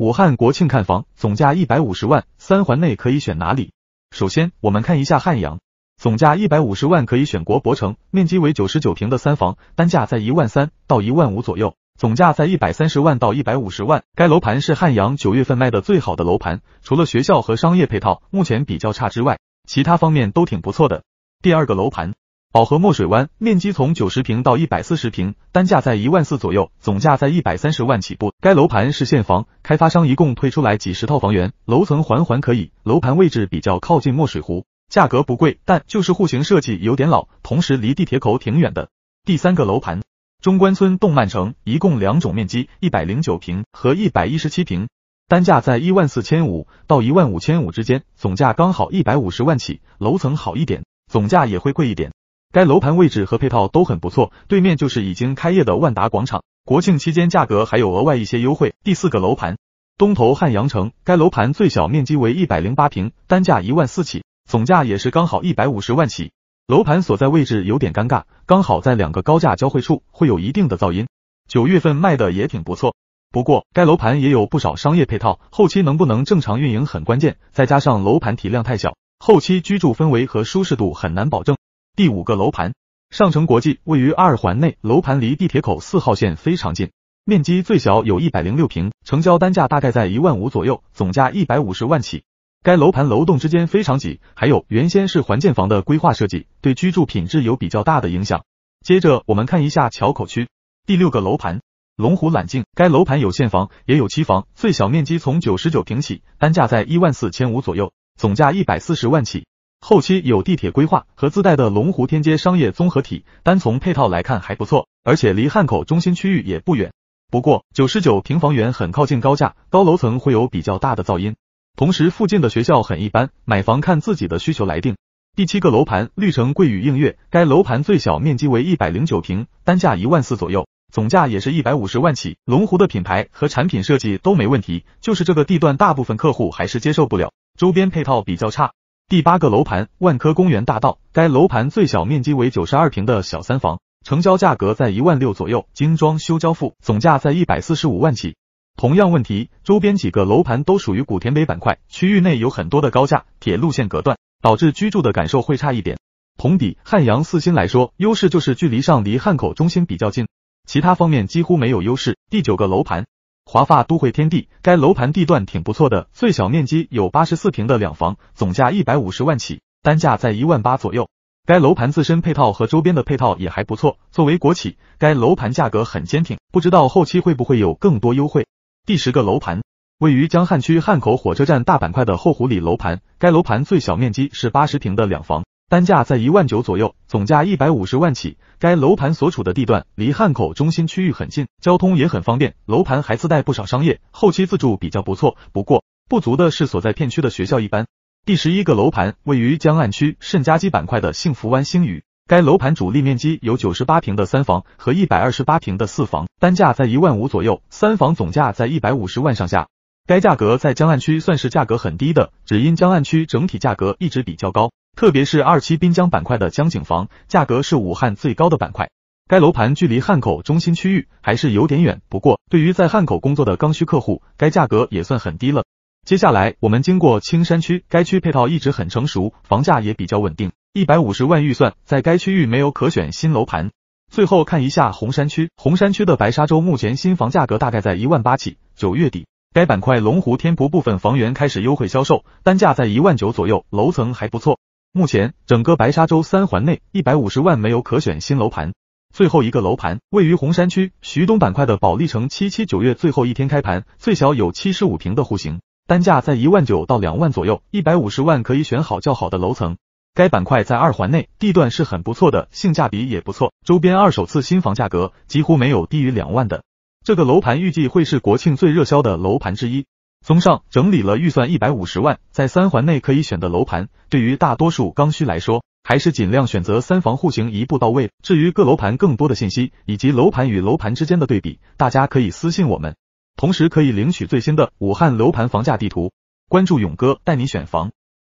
武汉国庆看房，总价一百五十万，三环内可以选哪里？首先，我们看一下汉阳，总价一百五十万可以选国博城，面积为九十九平的三房，单价在一万三到一万五左右，总价在一百三十万到一百五十万。该楼盘是汉阳九月份卖的最好的楼盘，除了学校和商业配套目前比较差之外，其他方面都挺不错的。第二个楼盘。宝和墨水湾面积从九十平到一百四十平，单价在一万四左右，总价在一百三十万起步。该楼盘是现房，开发商一共推出来几十套房源，楼层环环可以。楼盘位置比较靠近墨水湖，价格不贵，但就是户型设计有点老，同时离地铁口挺远的。第三个楼盘，中关村动漫城，一共两种面积，一百零九平和一百一十七平，单价在一万四千五到一万五千五之间，总价刚好一百五十万起。楼层好一点，总价也会贵一点。该楼盘位置和配套都很不错，对面就是已经开业的万达广场。国庆期间价格还有额外一些优惠。第四个楼盘东头汉阳城，该楼盘最小面积为一百零八平，单价一万四起，总价也是刚好一百五十万起。楼盘所在位置有点尴尬，刚好在两个高架交汇处，会有一定的噪音。九月份卖的也挺不错，不过该楼盘也有不少商业配套，后期能不能正常运营很关键。再加上楼盘体量太小，后期居住氛围和舒适度很难保证。第五个楼盘，上城国际位于二环内，楼盘离地铁口四号线非常近，面积最小有一百零六平，成交单价大概在一万五左右，总价一百五十万起。该楼盘楼栋之间非常挤，还有原先是环建房的规划设计，对居住品质有比较大的影响。接着我们看一下桥口区第六个楼盘，龙湖揽境，该楼盘有现房也有期房，最小面积从九十九平起，单价在一万四千五左右，总价一百四十万起。后期有地铁规划和自带的龙湖天街商业综合体，单从配套来看还不错，而且离汉口中心区域也不远。不过九十九平房源很靠近高架，高楼层会有比较大的噪音。同时附近的学校很一般，买房看自己的需求来定。第七个楼盘绿城桂语映月，该楼盘最小面积为一百零九平，单价一万四左右，总价也是一百五十万起。龙湖的品牌和产品设计都没问题，就是这个地段大部分客户还是接受不了，周边配套比较差。第八个楼盘万科公园大道，该楼盘最小面积为九十二平的小三房，成交价格在一万六左右，精装修交付，总价在一百四十五万起。同样问题，周边几个楼盘都属于古田北板块，区域内有很多的高架铁路线隔断，导致居住的感受会差一点。同比汉阳四新来说，优势就是距离上离汉口中心比较近，其他方面几乎没有优势。第九个楼盘。华发都会天地，该楼盘地段挺不错的，最小面积有八十四平的两房，总价一百五十万起，单价在一万八左右。该楼盘自身配套和周边的配套也还不错，作为国企，该楼盘价格很坚挺，不知道后期会不会有更多优惠。第十个楼盘位于江汉区汉口火车站大板块的后湖里楼盘，该楼盘最小面积是八十平的两房。单价在一万九左右，总价一百五十万起。该楼盘所处的地段离汉口中心区域很近，交通也很方便。楼盘还自带不少商业，后期自住比较不错。不过不足的是所在片区的学校一般。第十一个楼盘位于江岸区盛佳基板块的幸福湾星宇，该楼盘主力面积有九十八平的三房和一百二十八平的四房，单价在一万五左右，三房总价在一百五十万上下。该价格在江岸区算是价格很低的，只因江岸区整体价格一直比较高。特别是二期滨江板块的江景房，价格是武汉最高的板块。该楼盘距离汉口中心区域还是有点远，不过对于在汉口工作的刚需客户，该价格也算很低了。接下来我们经过青山区，该区配套一直很成熟，房价也比较稳定。一百五十万预算，在该区域没有可选新楼盘。最后看一下洪山区，洪山区的白沙洲目前新房价格大概在一万八起。九月底，该板块龙湖天璞部分房源开始优惠销售，单价在一万九左右，楼层还不错。目前，整个白沙洲三环内一百五十万没有可选新楼盘。最后一个楼盘位于洪山区徐东板块的保利城，七七九月最后一天开盘，最小有七十五平的户型，单价在一万九到两万左右，一百五十万可以选好较好的楼层。该板块在二环内，地段是很不错的，性价比也不错。周边二手次新房价格几乎没有低于两万的。这个楼盘预计会是国庆最热销的楼盘之一。综上，整理了预算一百五十万，在三环内可以选的楼盘。对于大多数刚需来说，还是尽量选择三房户型，一步到位。至于各楼盘更多的信息以及楼盘与楼盘之间的对比，大家可以私信我们，同时可以领取最新的武汉楼盘房价地图。关注勇哥，带你选房。